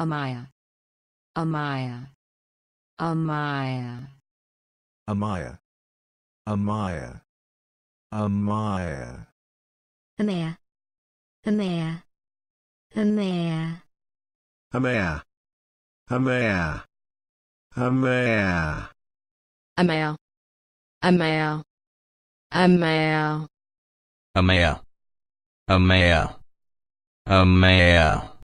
Amaya. Amaya. Amaya. Amaya. Amaya. Amaya. Amaya. Amaya. Amaya. Amaya. Amaya. Amaya. Amaya. Amaya. Amaya. Amaya. Amaya. Amaya.